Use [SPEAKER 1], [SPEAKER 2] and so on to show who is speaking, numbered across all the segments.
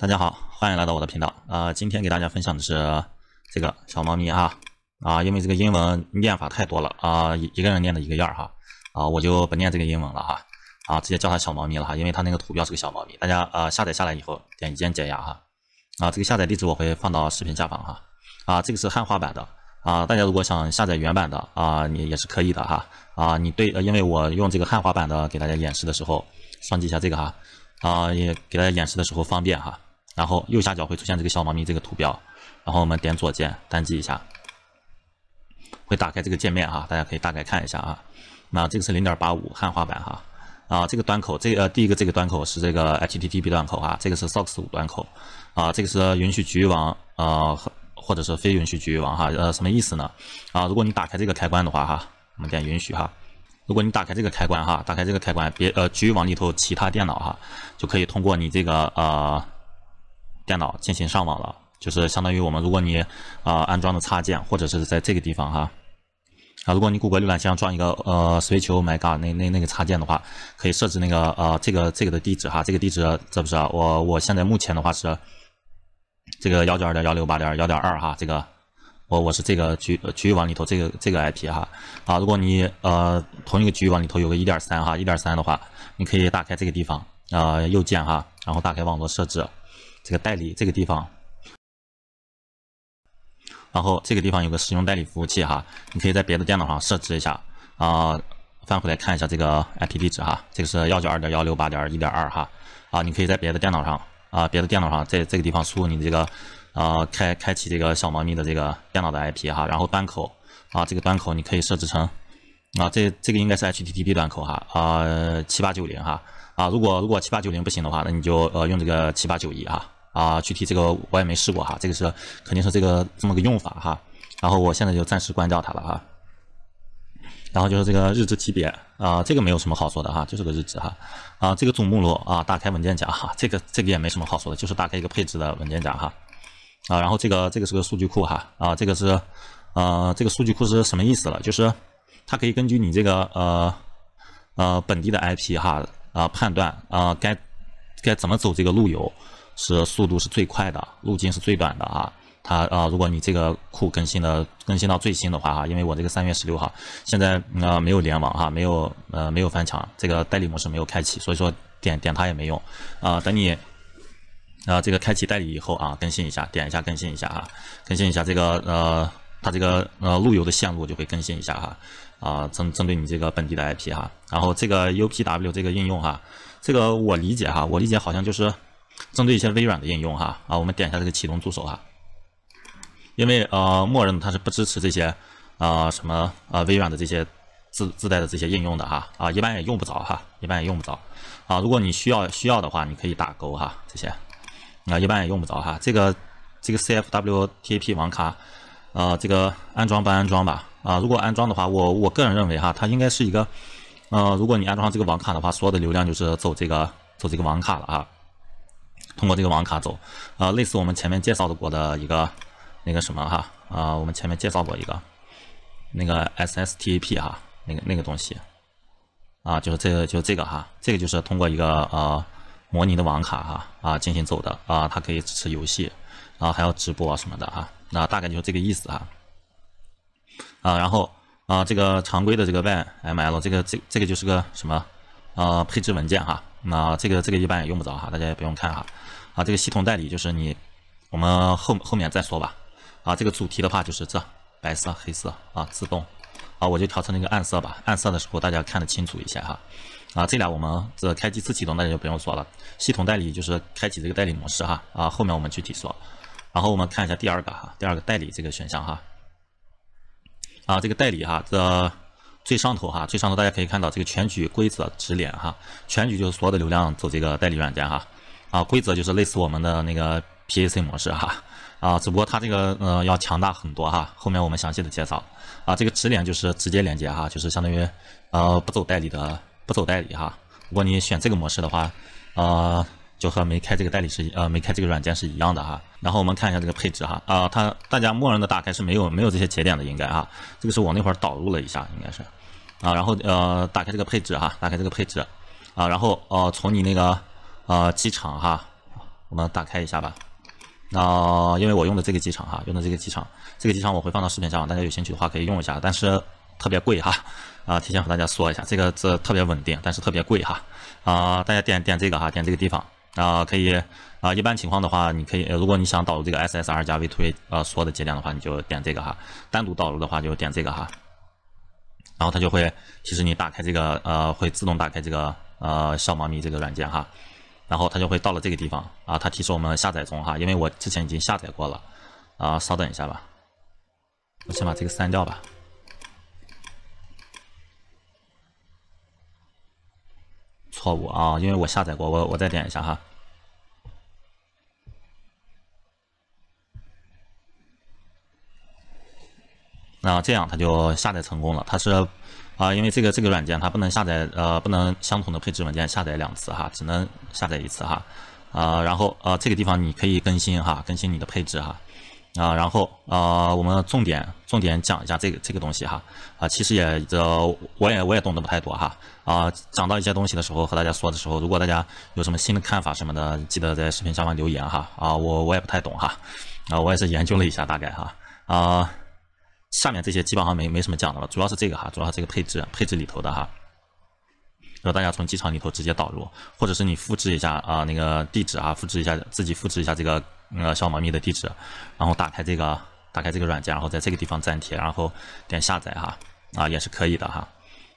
[SPEAKER 1] 大家好，欢迎来到我的频道啊！今天给大家分享的是这个小猫咪啊啊，因为这个英文念法太多了啊，一一个人念的一个样儿哈啊，我就不念这个英文了哈啊，直接叫它小猫咪了哈，因为它那个图标是个小猫咪。大家呃下载下来以后，点一键解压哈啊，这个下载地址我会放到视频下方哈啊，这个是汉化版的啊，大家如果想下载原版的啊，你也是可以的哈啊，你对呃，因为我用这个汉化版的给大家演示的时候，双击一下这个哈啊，也给大家演示的时候方便哈。然后右下角会出现这个小猫咪这个图标，然后我们点左键单击一下，会打开这个界面哈，大家可以大概看一下啊。那这个是0.85汉化版哈，啊这个端口这呃第一个这个端口是这个 HTTP 端口哈，这个是 SOCKS5 端口，啊这个是允许局域网呃或者是非允许局域网哈，呃什么意思呢？啊如果你打开这个开关的话哈，我们点允许哈，如果你打开这个开关哈，打开这个开关别呃局域网里头其他电脑哈就可以通过你这个呃。电脑进行上网了，就是相当于我们，如果你啊安装的插件，或者是在这个地方哈啊，如果你谷歌浏览器上装一个呃，o 求 my god 那那那个插件的话，可以设置那个呃这个这个的地址哈，这个地址这不是我我现在目前的话是这个幺九二点幺六八点幺点二哈，这个我我是这个局局域网里头这个这个 ip 哈啊，如果你呃同一个局域网里头有个一点三哈一点三的话，你可以打开这个地方啊，右键哈，然后打开网络设置。这个代理这个地方，然后这个地方有个使用代理服务器哈，你可以在别的电脑上设置一下啊。翻回来看一下这个 IP 地址哈，这个是幺九二点幺六八点一点二哈啊。你可以在别的电脑上啊，别的电脑上在这个地方输入你这个啊开开启这个小猫咪的这个电脑的 IP 哈，然后端口啊，这个端口你可以设置成啊这这个应该是 HTTP 端口哈啊七八九零哈啊，如果如果七八九零不行的话，那你就呃用这个七八九一哈。啊，具体这个我也没试过哈，这个是肯定是这个这么个用法哈。然后我现在就暂时关掉它了哈。然后就是这个日志级别啊，这个没有什么好说的哈，就是个日志哈。啊，这个总目录啊，打开文件夹哈，这个这个也没什么好说的，就是打开一个配置的文件夹哈。啊，然后这个这个是个数据库哈。啊，这个是呃，这个数据库是什么意思了？就是它可以根据你这个呃呃本地的 IP 哈啊判断啊该该怎么走这个路由。是速度是最快的，路径是最短的啊！它呃，如果你这个库更新的更新到最新的话哈，因为我这个三月十六号现在啊没有联网哈，没有呃没有翻墙，这个代理模式没有开启，所以说点点它也没用啊。等你啊这个开启代理以后啊，更新一下，点一下更新一下啊，更新一下这个呃它这个呃路由的线路就会更新一下哈啊针针对你这个本地的 IP 哈，然后这个 UPW 这个应用哈，这个我理解哈，我理解好像就是。针对一些微软的应用哈啊，我们点一下这个启动助手哈，因为呃，默认它是不支持这些啊什么啊微软的这些自自带的这些应用的哈啊，一般也用不着哈，一般也用不着啊。如果你需要需要的话，你可以打勾哈这些啊，一般也用不着哈。这个这个 CFWTP 网卡啊，这个安装不安装吧啊？如果安装的话，我我个人认为哈，它应该是一个呃，如果你安装上这个网卡的话，所有的流量就是走这个走这个网卡了啊。通过这个网卡走，呃，类似我们前面介绍的过的一个那个什么哈，啊，我们前面介绍过一个那个 SSTP a 哈，那个那个东西，啊，就是这个就这个哈，这个就是通过一个呃模拟的网卡哈啊进行走的啊，它可以支持游戏，啊，还有直播什么的哈，那大概就是这个意思哈，啊，然后啊这个常规的这个 w n m l 这个这这个就是个什么啊配置文件哈。那这个这个一般也用不着哈，大家也不用看哈。啊，这个系统代理就是你，我们后后面再说吧。啊，这个主题的话就是这白色、黑色啊，自动。啊，我就调成那个暗色吧。暗色的时候大家看得清楚一些哈。啊，这俩我们这开机自启动大家就不用说了。系统代理就是开启这个代理模式哈。啊，后面我们具体说。然后我们看一下第二个哈，第二个代理这个选项哈。啊，这个代理哈这。最上头哈，最上头大家可以看到这个全局规则直连哈，全局就是所有的流量走这个代理软件哈，啊，规则就是类似我们的那个 PAC 模式哈，啊，只不过它这个呃要强大很多哈。后面我们详细的介绍啊，这个直连就是直接连接哈，就是相当于呃不走代理的，不走代理哈。如果你选这个模式的话，呃就和没开这个代理是呃没开这个软件是一样的哈。然后我们看一下这个配置哈，啊，它大家默认的打开是没有没有这些节点的应该哈，这个是我那会儿导入了一下应该是。啊，然后呃，打开这个配置哈，打开这个配置，啊，然后呃，从你那个呃机场哈，我们打开一下吧。那因为我用的这个机场哈，用的这个机场，这个机场我会放到视频上，大家有兴趣的话可以用一下，但是特别贵哈。啊，提前和大家说一下，这个这特别稳定，但是特别贵哈。啊，大家点点这个哈，点这个地方啊，可以啊。一般情况的话，你可以如果你想导入这个 SSR 加 v 2 r a 呃所有的节点的话，你就点这个哈。单独导入的话就点这个哈。然后它就会其实你打开这个，呃，会自动打开这个，呃，小猫咪这个软件哈。然后它就会到了这个地方啊，它提示我们下载中哈，因为我之前已经下载过了，啊，稍等一下吧，我先把这个删掉吧。错误啊，因为我下载过，我我再点一下哈。那这样它就下载成功了。它是啊，因为这个这个软件它不能下载呃，不能相同的配置文件下载两次哈，只能下载一次哈。啊，然后呃，这个地方你可以更新哈，更新你的配置哈。啊，然后呃，我们重点重点讲一下这个这个东西哈。啊，其实也这我也我也懂得不太多哈。啊，讲到一些东西的时候和大家说的时候，如果大家有什么新的看法什么的，记得在视频下方留言哈。啊，我我也不太懂哈。啊，我也是研究了一下大概哈。啊。下面这些基本上没没什么讲的了，主要是这个哈，主要是这个配置配置里头的哈。让大家从机场里头直接导入，或者是你复制一下啊，那个地址啊，复制一下自己复制一下这个呃小猫咪的地址，然后打开这个打开这个软件，然后在这个地方粘贴，然后点下载哈啊也是可以的哈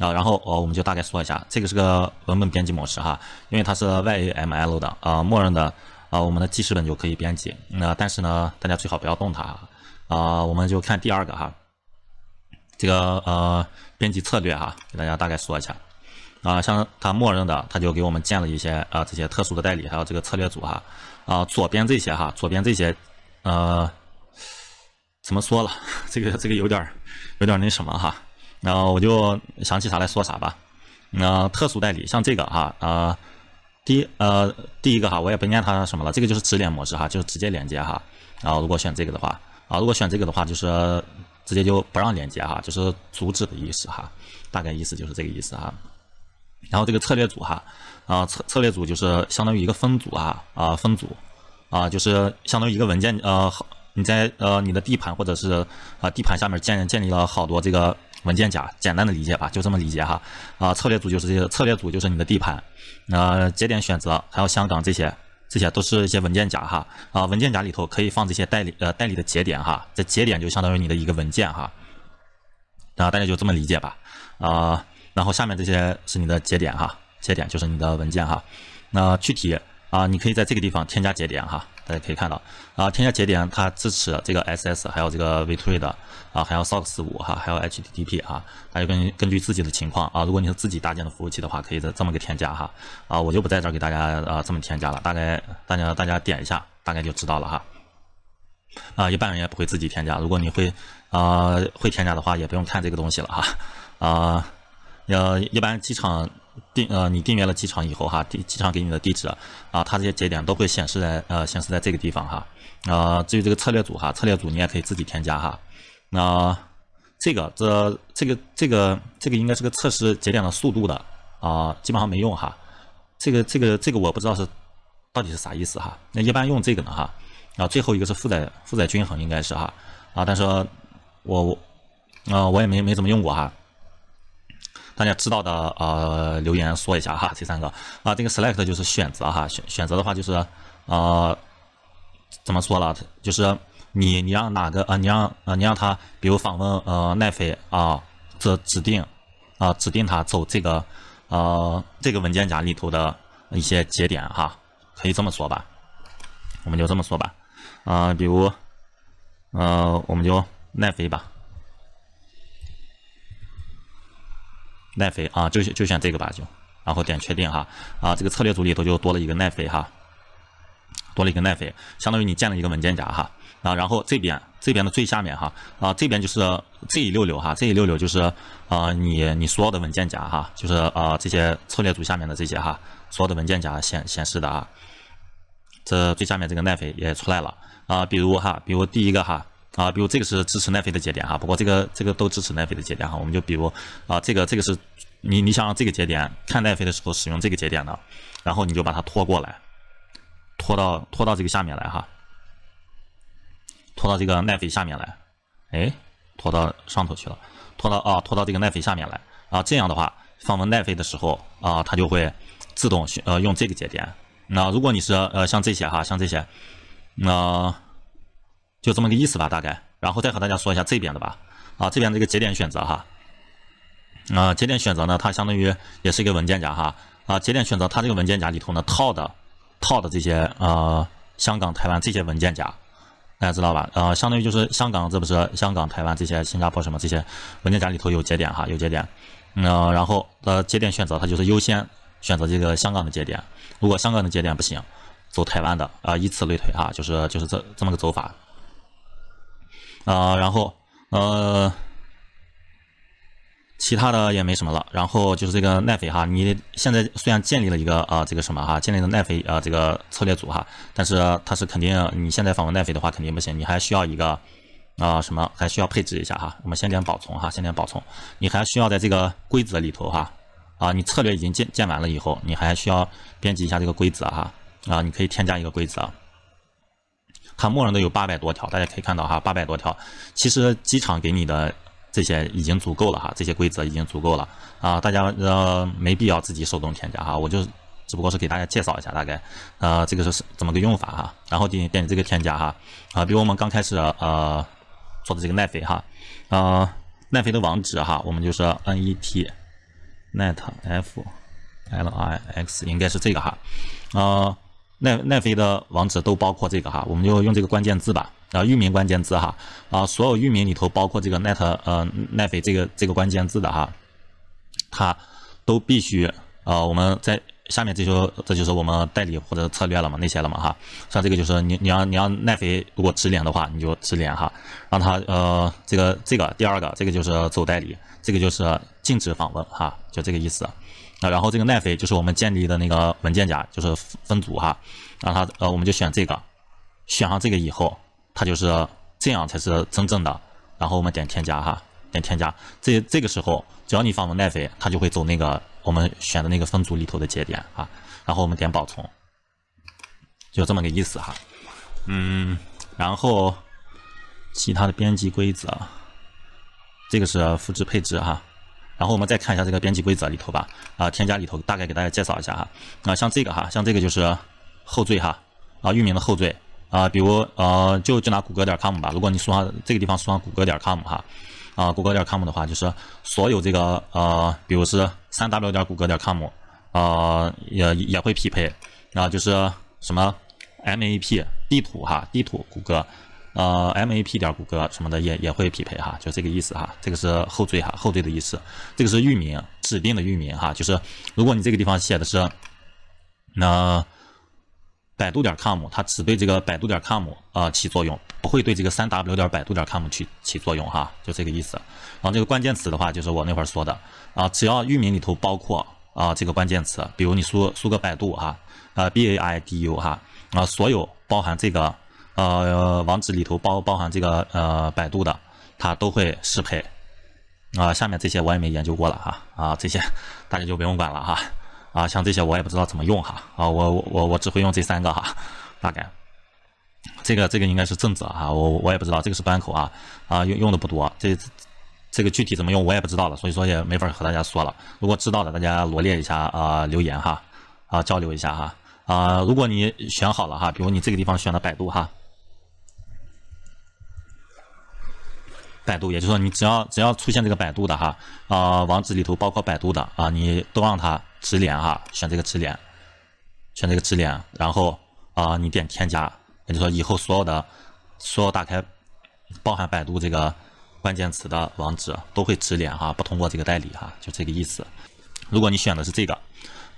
[SPEAKER 1] 啊然后哦我们就大概说一下，这个是个文本编辑模式哈，因为它是 YAML 的啊，默认的啊我们的记事本就可以编辑，那但是呢大家最好不要动它。啊，我们就看第二个哈，这个呃编辑策略哈，给大家大概说一下啊，像它默认的，它就给我们建了一些啊这些特殊的代理还有这个策略组哈啊，左边这些哈，左边这些呃，怎么说了，这个这个有点有点那什么哈，然后我就想起啥来说啥吧，那特殊代理像这个哈啊，第呃第一个哈，我也不念它什么了，这个就是直连模式哈，就是直接连接哈，然后如果选这个的话。啊，如果选这个的话，就是直接就不让连接哈，就是阻止的意思哈，大概意思就是这个意思哈。然后这个策略组哈，啊策策略组就是相当于一个分组啊啊分组啊，就是相当于一个文件呃你在呃你的地盘或者是啊地盘下面建建立了好多这个文件夹，简单的理解吧，就这么理解哈啊策略组就是这个策略组就是你的地盘，那节点选择还有香港这些。这些都是一些文件夹哈，啊，文件夹里头可以放这些代理呃代理的节点哈，这节点就相当于你的一个文件哈，啊，大家就这么理解吧，啊，然后下面这些是你的节点哈，节点就是你的文件哈，那具体啊，你可以在这个地方添加节点哈。大家可以看到，啊，添加节点它支持这个 S S，还有这个 V T R E 的，啊，还有 S O C K S 五哈，还有 H T T P 啊，还有根根据自己的情况啊，如果你是自己搭建的服务器的话，可以这这么个添加哈，啊，我就不在这儿给大家啊这么添加了，大概大家大家点一下，大概就知道了哈，啊，一般人也不会自己添加，如果你会啊会添加的话，也不用看这个东西了哈，啊，要一般机场。定呃，你订阅了机场以后哈，地机场给你的地址啊，它这些节点都会显示在呃显示在这个地方哈。啊，至于这个策略组哈，策略组你也可以自己添加哈。那这个这这个这个这个应该是个测试节点的速度的啊，基本上没用哈。这个这个这个我不知道是到底是啥意思哈。那一般用这个呢哈。啊，最后一个是负载负载均衡应该是哈。啊，但是我我啊我也没没怎么用过哈。大家知道的，呃，留言说一下哈，这三个啊，这个 select 就是选择哈，选选择的话就是，呃，怎么说了，就是你你让哪个啊，你让啊你让他，比如访问呃奈飞啊，这指定啊指定他走这个呃这个文件夹里头的一些节点哈，可以这么说吧，我们就这么说吧，啊，比如呃我们就奈飞吧。耐飞啊，就就选这个吧，就，然后点确定哈，啊，这个策略组里头就多了一个耐飞哈，多了一个耐飞，相当于你建了一个文件夹哈，啊，然后这边这边的最下面哈，啊，这边就是这一溜溜哈，这一溜溜就是啊，你你所有的文件夹哈，就是啊这些策略组下面的这些哈，所有的文件夹显显示的啊，这最下面这个耐飞也出来了啊，比如哈，比如第一个哈。啊，比如这个是支持奈飞的节点哈，不过这个这个都支持奈飞的节点哈。我们就比如啊，这个这个是你你想让这个节点看奈飞的时候使用这个节点的，然后你就把它拖过来，拖到拖到这个下面来哈，拖到这个奈飞下面来，哎，拖到上头去了，拖到啊，拖到这个奈飞下面来啊，这样的话放问奈飞的时候啊，它就会自动呃用这个节点。那如果你是呃像这些哈，像这些，那。就这么个意思吧，大概，然后再和大家说一下这边的吧，啊，这边这个节点选择哈，啊，节点选择呢，它相当于也是一个文件夹哈，啊，节点选择它这个文件夹里头呢套的套的这些呃香港、台湾这些文件夹，大家知道吧？呃，相当于就是香港，这不是香港、台湾这些新加坡什么这些文件夹里头有节点哈，有节点，嗯，然后呃节点选择它就是优先选择这个香港的节点，如果香港的节点不行，走台湾的，啊，以此类推哈，就是就是这这么个走法。啊，然后呃，其他的也没什么了。然后就是这个耐肥哈，你现在虽然建立了一个啊这个什么哈，建立了耐肥啊这个策略组哈，但是它是肯定，你现在访问耐肥的话肯定不行，你还需要一个啊什么，还需要配置一下哈。我们先点保存哈，先点保存。你还需要在这个规则里头哈，啊你策略已经建建完了以后，你还需要编辑一下这个规则哈，啊你可以添加一个规则。它默认的有八百多条，大家可以看到哈，八百多条。其实机场给你的这些已经足够了哈，这些规则已经足够了啊，大家呃没必要自己手动添加哈。我就只不过是给大家介绍一下大概，呃，这个是怎么个用法哈。然后点点这个添加哈啊，比如我们刚开始呃做的这个奈飞哈啊，奈飞的网址哈，我们就是 n e t net f l i x 应该是这个哈啊。奈奈飞的网址都包括这个哈，我们就用这个关键字吧，啊，域名关键字哈，啊，所有域名里头包括这个 net 呃奈飞这个这个关键字的哈，它都必须啊，我们在下面这就这就是我们代理或者策略了嘛那些了嘛哈，像这个就是你你要你要奈飞如果直连的话你就直连哈，让他呃这个这个第二个这个就是走代理，这个就是禁止访问哈，就这个意思。那然后这个奈飞就是我们建立的那个文件夹，就是分组哈，让它呃我们就选这个，选上这个以后，它就是这样才是真正的，然后我们点添加哈，点添加，这这个时候只要你访问奈飞，它就会走那个我们选的那个分组里头的节点啊，然后我们点保存，就这么个意思哈，嗯，然后其他的编辑规则，这个是复制配置哈。然后我们再看一下这个编辑规则里头吧，啊，添加里头大概给大家介绍一下哈，啊，像这个哈，像这个就是后缀哈，啊，域名的后缀，啊，比如呃，就就拿谷歌点 com 吧，如果你输上这个地方输上谷歌点 com 哈，啊，谷歌点 com 的话就是所有这个呃，比如是三 w 点谷歌点 com，啊，也也会匹配，啊，就是什么 map 地图哈，地图谷歌。呃，m a p 点谷歌什么的也也会匹配哈，就这个意思哈，这个是后缀哈，后缀的意思，这个是域名指定的域名哈，就是如果你这个地方写的是那百度点 com，它只对这个百度点 com 啊起作用，不会对这个三 w 点百度点 com 去起作用哈，就这个意思。然后这个关键词的话，就是我那会儿说的啊，只要域名里头包括啊这个关键词，比如你输输个百度哈，啊 b a i d u 哈，啊所有包含这个。呃，网址里头包包含这个呃，百度的，它都会适配。啊，下面这些我也没研究过了哈，啊，这些 大家就不用管了哈，啊，像这些我也不知道怎么用哈，啊，我我我只会用这三个哈，大概。这个这个应该是正则哈，我我也不知道这个是端口啊，啊，用用的不多，这这个具体怎么用我也不知道了，所以说也没法和大家说了。如果知道的，大家罗列一下啊，留言哈，啊，交流一下哈，啊，如果你选好了哈，比如你这个地方选了百度哈。百度，也就是说，你只要只要出现这个百度的哈，啊，网址里头包括百度的啊，你都让它直连哈，选这个直连，选这个直连，然后啊，你点添加，也就是说，以后所有的所有打开包含百度这个关键词的网址都会直连哈，不通过这个代理哈，就这个意思。如果你选的是这个，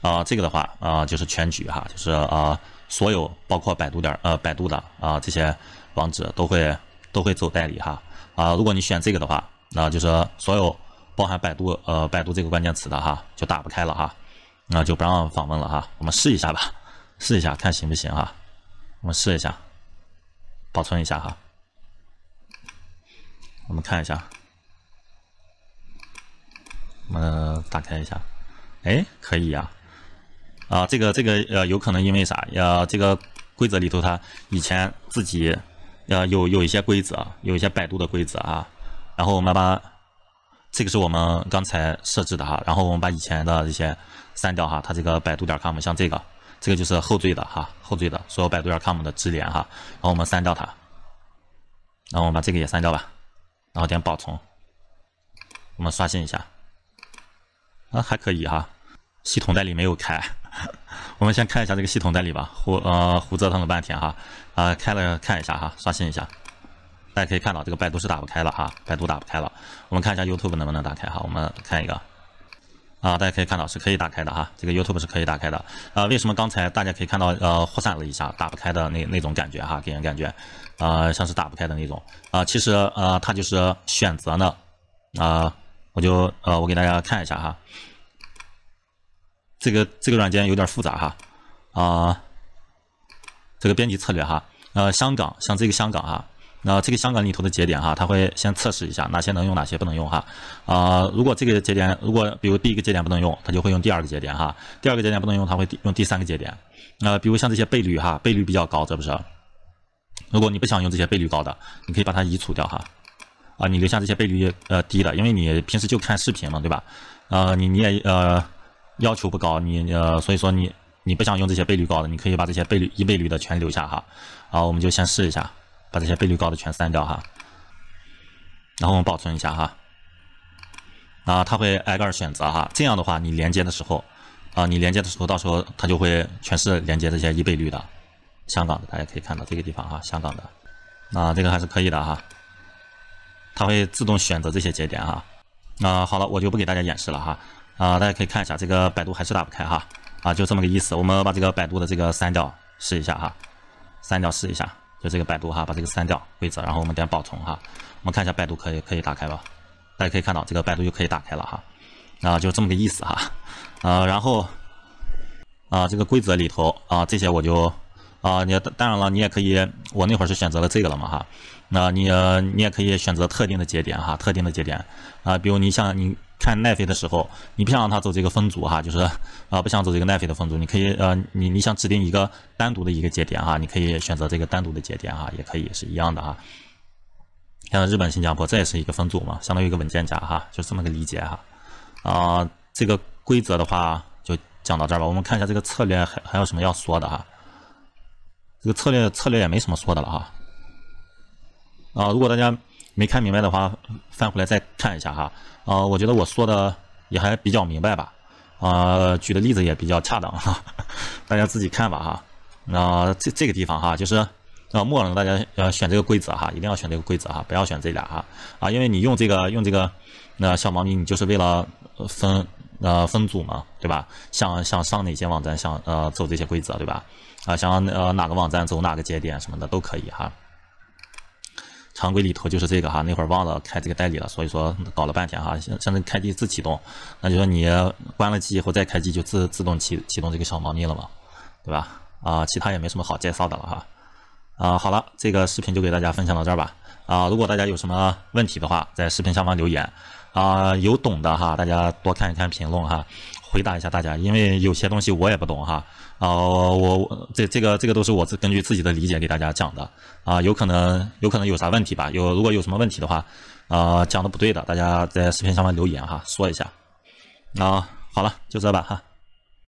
[SPEAKER 1] 啊，这个的话，啊，就是全局哈，就是啊，所有包括百度点呃百度的啊这些网址都会都会走代理哈。啊，如果你选这个的话，那就是所有包含百度呃百度这个关键词的哈，就打不开了哈，那就不让访问了哈。我们试一下吧，试一下看行不行啊？我们试一下，保存一下哈。我们看一下，我们打开一下，哎，可以呀。啊，这个这个呃，有可能因为啥？呃，这个规则里头它以前自己。呃，有有一些规则，有一些百度的规则啊，然后我们把这个是我们刚才设置的哈，然后我们把以前的一些删掉哈，它这个百度点 com 像这个，这个就是后缀的哈，后缀的所有百度点 com 的直连哈，然后我们删掉它，然后我们把这个也删掉吧，然后点保存，我们刷新一下，啊还可以哈，系统代理没有开。我们先看一下这个系统代理吧，胡呃胡折腾了半天哈，啊开了看一下哈，刷新一下，大家可以看到这个百度是打不开了哈，百度打不开了，我们看一下 YouTube 能不能打开哈，我们看一个，啊大家可以看到是可以打开的哈，这个 YouTube 是可以打开的，啊为什么刚才大家可以看到呃扩散了一下打不开的那那种感觉哈，给人感觉，啊像是打不开的那种，啊其实呃它就是选择呢，啊我就呃我给大家看一下哈。这个这个软件有点复杂哈，啊，这个编辑策略哈，呃，香港像这个香港哈，那这个香港里头的节点哈，它会先测试一下哪些能用，哪些不能用哈，啊，如果这个节点，如果比如第一个节点不能用，它就会用第二个节点哈，第二个节点不能用，它会用第三个节点，那比如像这些倍率哈，倍率比较高这不是？如果你不想用这些倍率高的，你可以把它移除掉哈，啊，你留下这些倍率呃低的，因为你平时就看视频嘛对吧？啊，你你也呃。要求不高，你呃，所以说你你不想用这些倍率高的，你可以把这些倍率一倍率的全留下哈。啊，我们就先试一下，把这些倍率高的全删掉哈。然后我们保存一下哈。啊，它会挨个选择哈，这样的话你连接的时候，啊，你连接的时候到时候它就会全是连接这些一倍率的，香港的大家可以看到这个地方哈，香港的，那这个还是可以的哈。它会自动选择这些节点哈。啊，好了，我就不给大家演示了哈。啊，大家可以看一下这个百度还是打不开哈，啊，就这么个意思。我们把这个百度的这个删掉试一下哈，删掉试一下，就这个百度哈，把这个删掉规则，然后我们点保存哈。我们看一下百度可以可以打开吧？大家可以看到这个百度又可以打开了哈，啊，就这么个意思哈。啊，然后啊，这个规则里头啊，这些我就啊，你当然了，你也可以，我那会儿是选择了这个了嘛哈，那你你也可以选择特定的节点哈，特定的节点啊，比如你像你。看奈飞的时候，你不想让它走这个分组哈，就是啊，不想走这个奈飞的分组，你可以呃，你你想指定一个单独的一个节点哈，你可以选择这个单独的节点哈，也可以是一样的哈。像日本、新加坡，这也是一个分组嘛，相当于一个文件夹哈，就这么个理解哈。啊，这个规则的话就讲到这儿吧。我们看一下这个策略还还有什么要说的哈？这个策略策略也没什么说的了哈。啊，如果大家。没看明白的话，翻回来再看一下哈。啊，我觉得我说的也还比较明白吧。啊，举的例子也比较恰当哈。大家自己看吧哈。那这这个地方哈，就是呃，默认大家呃选这个规则哈，一定要选这个规则哈，不要选这俩哈。啊，因为你用这个用这个，那小猫咪你就是为了分呃分组嘛，对吧？想想上哪些网站，想呃走这些规则，对吧？啊，想呃哪个网站走哪个节点什么的都可以哈。常规里头就是这个哈，那会儿忘了开这个代理了，所以说搞了半天哈，像像那开机自启动，那就说你关了机以后再开机就自自动启启动这个小猫咪了嘛，对吧？啊，其他也没什么好介绍的了哈，啊，好了，这个视频就给大家分享到这儿吧。啊，如果大家有什么问题的话，在视频下方留言啊，有懂的哈，大家多看一看评论哈。回答一下大家，因为有些东西我也不懂哈，啊，我这这个这个都是我根据自己的理解给大家讲的啊，有可能有可能有啥问题吧？有如果有什么问题的话，啊，讲的不对的，大家在视频下方留言哈，说一下啊，好了，就这吧哈。